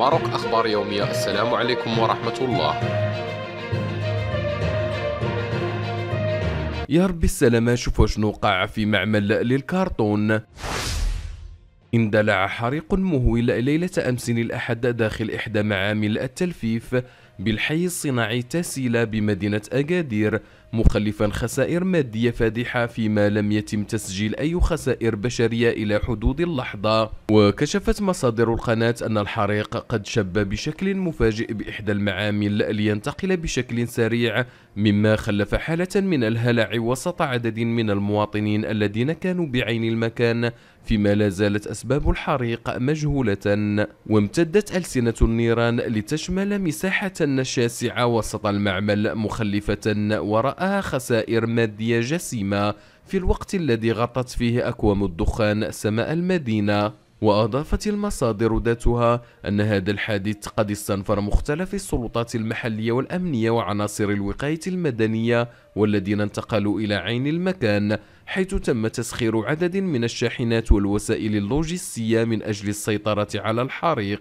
ماروك أخبار يومية السلام عليكم ورحمة الله يا ربي السلامة شوف شنو وقع في معمل للكارتون اندلع حريق مهول ليلة أمس الأحد داخل إحدى معامل التلفيف بالحي الصناعي تاسيلا بمدينة أكادير مخلفا خسائر مادية فادحة فيما لم يتم تسجيل أي خسائر بشرية إلى حدود اللحظة وكشفت مصادر القناة أن الحريق قد شب بشكل مفاجئ بإحدى المعامل لينتقل بشكل سريع مما خلف حالة من الهلع وسط عدد من المواطنين الذين كانوا بعين المكان فيما لا زالت أسباب الحريق مجهولة وامتدت ألسنة النيران لتشمل مساحة أن الشاسعة وسط المعمل مخلفة ورآها خسائر مادية جسيمة في الوقت الذي غطت فيه أكوام الدخان سماء المدينة وأضافت المصادر ذاتها أن هذا الحادث قد استنفر مختلف السلطات المحلية والأمنية وعناصر الوقاية المدنية والذين انتقلوا إلى عين المكان حيث تم تسخير عدد من الشاحنات والوسائل اللوجستية من أجل السيطرة على الحريق